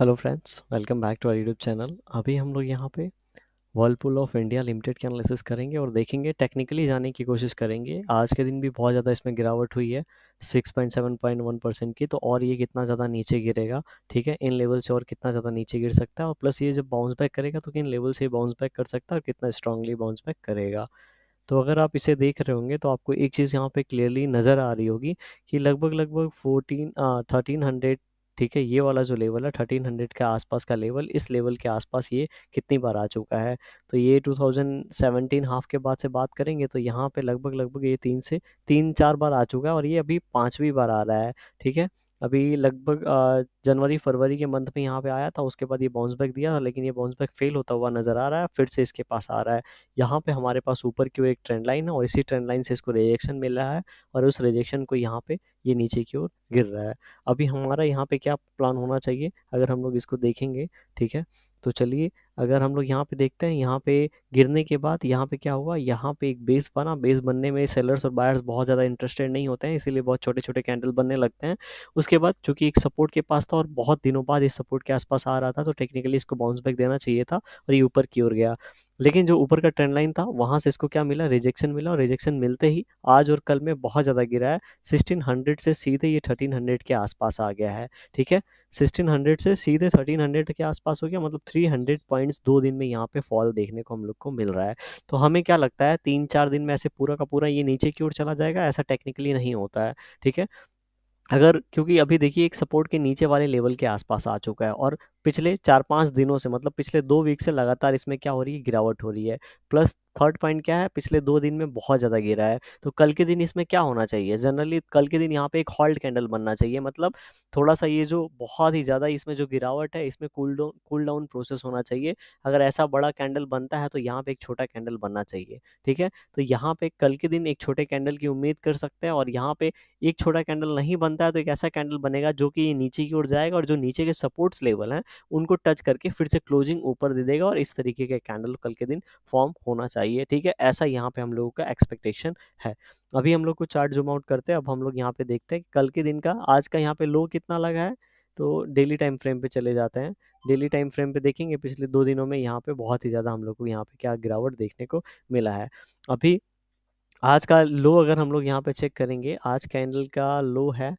Hello friends welcome back to our YouTube channel अभी हम लोग यहाँ पे वर्लपूल ऑफ इंडिया लिमिटेड के एनालिसिस करेंगे और देखेंगे टेक्निकली जाने की कोशिश करेंगे आज के दिन भी बहुत ज़्यादा इसमें गिरावट हुई है 6.7.1 परसेंट की तो और ये कितना ज़्यादा नीचे गिरेगा ठीक है इन लेवल से और कितना ज़्यादा नीचे गिर सकता है और प्लस ये जब बाउंस बैक करेगा तो किन लेवल से बाउंस बैक कर सकता है और कितना स्ट्रांगली बाउंस बैक करेगा तो अगर आप इसे देख रहे होंगे तो आपको एक चीज़ यहाँ पे क्लियरली नज़र आ रही होगी कि लगभग लगभग फोर्टीन थर्टीन हंड्रेड ठीक है ये वाला जो लेवल है थर्टीन हंड्रेड के आसपास का लेवल इस लेवल के आसपास ये कितनी बार आ चुका है तो ये टू थाउजेंड सेवनटीन हाफ के बाद से बात करेंगे तो यहाँ पे लगभग लगभग ये तीन से तीन चार बार आ चुका है और ये अभी पाँचवीं बार आ रहा है ठीक है अभी लगभग जनवरी फरवरी के मंथ में यहाँ पे आया था उसके बाद ये बाउंस बैक दिया था लेकिन ये बाउंस बैक फेल होता हुआ नज़र आ रहा है फिर से इसके पास आ रहा है यहाँ पे हमारे पास ऊपर की ओर एक ट्रेंड लाइन है और इसी ट्रेंड लाइन से इसको रिजेक्शन मिल रहा है और उस रिजेक्शन को यहाँ पे ये नीचे की ओर गिर रहा है अभी हमारा यहाँ पे क्या प्लान होना चाहिए अगर हम लोग इसको देखेंगे ठीक है तो चलिए अगर हम लोग यहाँ पे देखते हैं यहाँ पे गिरने के बाद यहाँ पे क्या हुआ यहाँ पे एक बेस बना बेस बनने में सेलर्स और बायर्स बहुत ज़्यादा इंटरेस्टेड नहीं होते हैं इसीलिए बहुत छोटे छोटे कैंडल बनने लगते हैं उसके बाद चूंकि एक सपोर्ट के पास था और बहुत दिनों बाद इस सपोर्ट के आसपास आ रहा था तो टेक्निकली इसको बाउंस बैक देना चाहिए था और ये ऊपर की ओर गया लेकिन जो ऊपर का ट्रेंड लाइन था वहाँ से इसको क्या मिला रिजेक्शन मिला और रिजेक्शन मिलते ही आज और कल में बहुत ज़्यादा गिरा है सिक्सटीन से सीधे ये थर्टीन के आसपास आ गया है ठीक है सिक्सटीन हंड्रेड से सीधे थर्टीन हंड्रेड के आसपास हो गया मतलब थ्री हंड्रेड पॉइंट्स दो दिन में यहाँ पे फॉल देखने को हम लोग को मिल रहा है तो हमें क्या लगता है तीन चार दिन में ऐसे पूरा का पूरा ये नीचे की ओर चला जाएगा ऐसा टेक्निकली नहीं होता है ठीक है अगर क्योंकि अभी देखिए एक सपोर्ट के नीचे वाले लेवल के आसपास आ चुका है और पिछले चार पाँच दिनों से मतलब पिछले दो वीक से लगातार इसमें क्या हो रही है गिरावट हो रही है प्लस थर्ड पॉइंट क्या है पिछले दो दिन में बहुत ज़्यादा गिरा है तो कल के दिन इसमें क्या होना चाहिए जनरली कल के दिन यहाँ पे एक हॉल्ट कैंडल बनना चाहिए मतलब थोड़ा सा ये जो बहुत ही ज़्यादा इसमें जो गिरावट है इसमें cool down cool down process होना चाहिए अगर ऐसा बड़ा कैंडल बनता है तो यहाँ पर एक छोटा कैंडल बनना चाहिए ठीक है तो यहाँ पर कल के दिन एक छोटे कैंडल की उम्मीद कर सकते हैं और यहाँ पर एक छोटा कैंडल नहीं बनता है तो एक ऐसा कैंडल बनेगा जो कि नीचे की ओर जाएगा और जो नीचे के सपोर्ट्स लेवल हैं उनको टच करके फिर से क्लोजिंग ऊपर दे देगा और इस तरीके का कैंडल कल के दिन फॉर्म होना चाहिए ठीक है ऐसा यहाँ पे हम लोगों का एक्सपेक्टेशन है अभी हम लोग को चार्ट जूम आउट करते हैं अब हम लोग यहाँ पे देखते हैं कल के दिन का आज का यहाँ पे लो कितना लगा है तो डेली टाइम फ्रेम पे चले जाते हैं डेली टाइम फ्रेम पे देखेंगे पिछले दो दिनों में यहाँ पे बहुत ही ज़्यादा हम लोग को यहाँ पे क्या गिरावट देखने को मिला है अभी आज का लो अगर हम लोग यहाँ पे चेक करेंगे आज कैंडल का लो है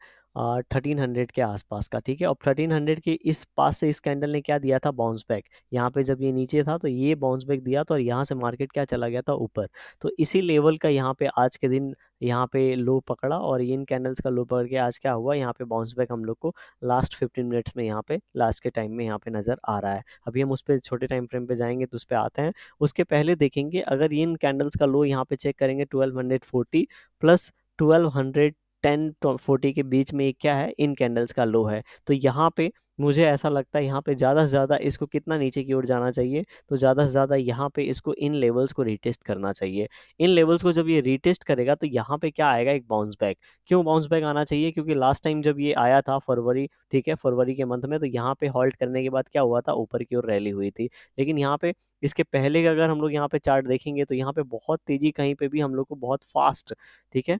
थर्टीन हंड्रेड के आसपास का ठीक है और थर्टीन हंड्रेड के इस पास से इस कैंडल ने क्या दिया था बाउंस बैक यहाँ पे जब ये नीचे था तो ये बाउंस बैक दिया था और यहाँ से मार्केट क्या चला गया था ऊपर तो इसी लेवल का यहाँ पे आज के दिन यहाँ पे लो पकड़ा और इन कैंडल्स का लो पकड़ के आज क्या हुआ यहाँ पे बाउंस बैक हम लोग को लास्ट फिफ्टीन मिनट्स में यहाँ पे लास्ट के टाइम में यहाँ पे नज़र आ रहा है अभी हम उस पर छोटे टाइम फ्रेम पे जाएंगे तो उस पर आते हैं उसके पहले देखेंगे अगर इन कैंडल्स का लो यहाँ पे चेक करेंगे twelve hundred forty plus twelve hundred ten forty के बीच में क्या है इन कैंडल्स का लो है तो यहाँ पे मुझे ऐसा लगता है यहाँ पे ज़्यादा से ज़्यादा इसको कितना नीचे की ओर जाना चाहिए तो ज़्यादा से ज़्यादा यहाँ पे इसको इन लेवल्स को रिटेस्ट करना चाहिए इन लेवल्स को जब ये रिटेस्ट करेगा तो यहाँ पे क्या आएगा एक बाउंस बैक क्यों बाउंस बैक आना चाहिए क्योंकि लास्ट टाइम जब ये आया था फरवरी ठीक है फरवरी के मंथ में तो यहाँ पर हॉल्ट करने के बाद क्या हुआ था ऊपर की ओर रैली हुई थी लेकिन यहाँ पर इसके पहले अगर हम लोग यहाँ पे चार्ट देखेंगे तो यहाँ पर बहुत तेज़ी कहीं पर भी हम लोग को बहुत फास्ट ठीक है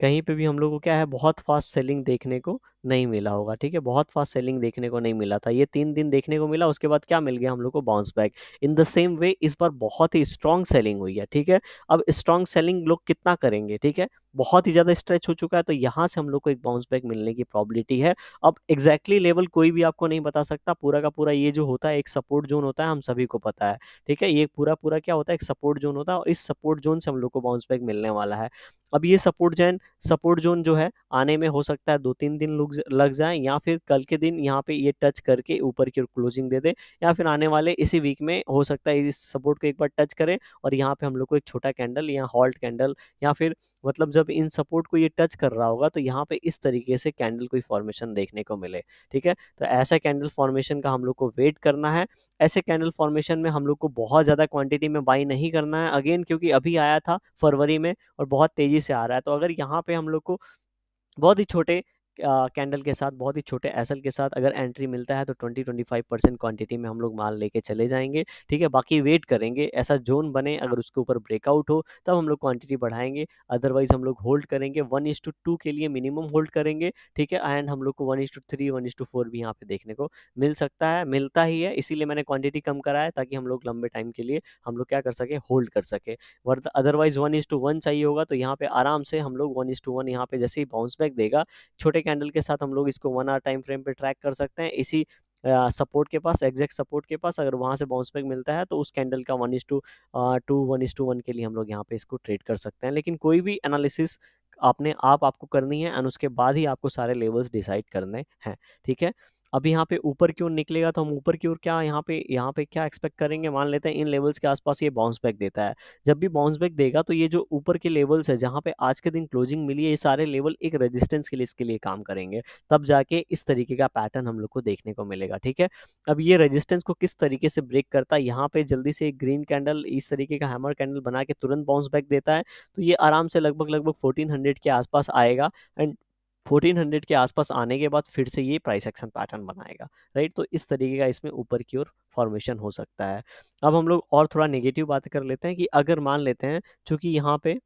कहीं पे भी हम लोग को क्या है बहुत फास्ट सेलिंग देखने को नहीं मिला होगा ठीक है बहुत फास्ट सेलिंग देखने को नहीं मिला था ये तीन दिन देखने को मिला उसके बाद क्या मिल गया हम लोग को bounce back in the same way इस बार बहुत ही स्ट्रांग सेलिंग हुई है ठीक है अब स्ट्रांग सेलिंग लोग कितना करेंगे ठीक है बहुत ही ज़्यादा स्ट्रेच हो चुका है तो यहाँ से हम लोग को एक बाउंस बैक मिलने की प्रॉबिलिटी है अब एग्जैक्टली exactly लेवल कोई भी आपको नहीं बता सकता पूरा का पूरा ये जो होता है एक सपोर्ट जोन होता है हम सभी को पता है ठीक है ये पूरा पूरा क्या होता है एक सपोर्ट जोन होता है और इस सपोर्ट जोन से हम लोग को बाउंस बैक मिलने वाला है अब ये सपोर्ट जैन सपोर्ट जोन जो है आने में हो सकता है दो तीन दिन लग जाए या फिर कल के दिन यहाँ पे ये टच करके ऊपर की क्लोजिंग दे दे या फिर आने वाले इसी वीक में हो सकता है इस सपोर्ट को एक बार टच करें और यहाँ पे हम लोग को एक छोटा कैंडल या हॉल्ट कैंडल या फिर मतलब जब जब इन सपोर्ट को ये टच कर रहा होगा तो यहाँ पे इस तरीके से कैंडल कोई फॉर्मेशन देखने को मिले ठीक है तो ऐसा कैंडल फॉर्मेशन का हम लोग को वेट करना है ऐसे कैंडल फॉर्मेशन में हम लोग को बहुत ज़्यादा क्वांटिटी में बाई नहीं करना है अगेन क्योंकि अभी आया था फरवरी में और बहुत तेज़ी से आ रहा है तो अगर यहाँ पर हम लोग को बहुत ही छोटे कैंडल के साथ बहुत ही छोटे एसल के साथ अगर एंट्री मिलता है तो 20 फाइव परसेंट क्वान्टिटी में हम लोग माल लेके चले जाएंगे ठीक है बाकी वेट करेंगे ऐसा जोन बने हाँ। अगर उसके ऊपर ब्रेकआउट हो तब हम लोग क्वान्टिटी बढ़ाएंगे अदरवाइज हम लोग होल्ड करेंगे वन इज टू टू के लिए मिनिमम होल्ड करेंगे ठीक है एंड हम लोग को one is to three one is to four भी यहाँ पे देखने को मिल सकता है मिलता ही है इसीलिए मैंने क्वान्टिटी कम करा है ताकि हम लोग लंबे टाइम के लिए हम लोग क्या कर सके होल्ड कर सके वर्द otherwise one is to one चाहिए होगा तो यहाँ पे आराम से हम लोग वन इज टू वन यहाँ पे जैसे ही बाउंस बैक देगा छोटे कैंडल के साथ हम लोग इसको वन आर टाइम फ्रेम पे ट्रैक कर सकते हैं इसी सपोर्ट के पास एग्जैक्ट सपोर्ट के पास अगर वहाँ से बाउंस बैक मिलता है तो उस कैंडल का one is to two two one is to one लिए हम लोग यहाँ पे इसको ट्रेड कर सकते हैं लेकिन कोई भी एनालिसिस अपने आप आपको करनी है एंड उसके बाद ही आपको सारे लेवल्स डिसाइड करने हैं ठीक है अब यहाँ पे ऊपर की ओर निकलेगा तो हम ऊपर की ओर क्या यहाँ पे यहाँ पे क्या एक्सपेक्ट करेंगे मान लेते हैं इन लेवल्स के आसपास ये बाउंस बैक देता है जब भी बाउंस बैक देगा तो ये जो ऊपर के लेवल्स है जहाँ पे आज के दिन क्लोजिंग मिली है ये सारे लेवल एक रेजिस्टेंस के लिए इसके लिए काम करेंगे तब जाके इस तरीके का पैटर्न हम लोग को देखने को मिलेगा ठीक है अब ये रजिस्टेंस को किस तरीके से ब्रेक करता है यहाँ पे जल्दी से एक ग्रीन कैंडल इस तरीके का हैमर कैंडल बना के तुरंत बाउंस बैक देता है तो ये आराम से लगभग लगभग फोर्टीन के आसपास आएगा एंड फोर्टीन हंड्रेड के आसपास आने के बाद फिर से ये प्राइस एक्शन पैटर्न बनाएगा राइट तो इस तरीके का इसमें ऊपर की ओर फॉर्मेशन हो सकता है अब हम लोग और थोड़ा नेगेटिव बात कर लेते हैं कि अगर मान लेते हैं चूँकि यहाँ पे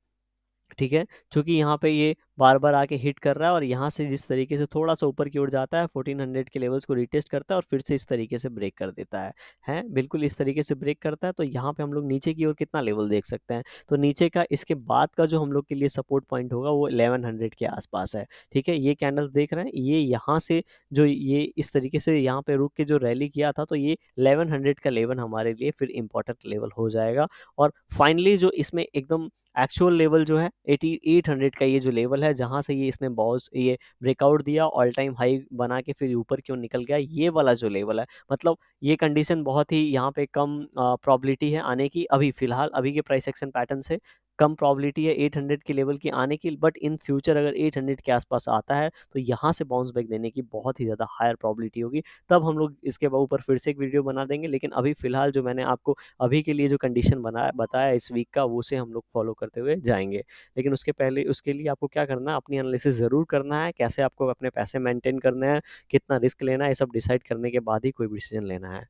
ठीक है चूँकि यहाँ पे ये बार बार आके हिट कर रहा है और यहाँ से जिस तरीके से थोड़ा सा ऊपर की ओर जाता है 1400 के लेवल्स को रिटेस्ट करता है और फिर से इस तरीके से ब्रेक कर देता है हैं बिल्कुल इस तरीके से ब्रेक करता है तो यहाँ पे हम लोग नीचे की ओर कितना लेवल देख सकते हैं तो नीचे का इसके बाद का जो हम लोग के लिए सपोर्ट पॉइंट होगा वो इलेवन के आसपास है ठीक है ये कैंडल देख रहे हैं ये यहाँ से जो ये इस तरीके से यहाँ पर रुक के जो रैली किया था तो ये इलेवन का लेवल हमारे लिए फिर इंपॉर्टेंट लेवल हो जाएगा और फाइनली जो इसमें एकदम एक्चुअल लेवल जो है एटी एट हंड्रेड का ये जो लेवल लेवल है जहाँ से ये इसने बॉल्स ये ब्रेकआउट दिया ऑल टाइम हाई बना के फिर ऊपर क्यों निकल गया ये वाला जो लेवल है मतलब ये कंडीशन बहुत ही यहाँ पे कम प्रॉबिलिटी है आने की अभी फिलहाल अभी के प्राइस एक्शन पैटर्न से कम प्रॉबिलिटी है 800 के लेवल की आने की बट इन फ्यूचर अगर 800 के आसपास आता है तो यहाँ से बाउंस बैक देने की बहुत ही ज़्यादा हायर प्रॉबिलिटी होगी तब हम लोग इसके ऊपर फिर से एक वीडियो बना देंगे लेकिन अभी फिलहाल जो मैंने आपको अभी के लिए जो कंडीशन बनाया बताया इस वीक का उसे हम लोग फॉलो करते हुए जाएंगे लेकिन उसके पहले उसके लिए आपको क्या करना है अपनी एनालिसिस ज़रूर करना है कैसे आपको अपने पैसे मेंटेन करने हैं कितना रिस्क लेना है ये सब डिसाइड करने के बाद ही कोई डिसीजन लेना है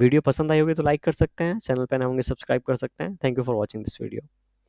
वीडियो पसंद आई होगी तो लाइक कर सकते हैं चैनल पर न होंगे सब्सक्राइब कर सकते हैं thank you for watching this video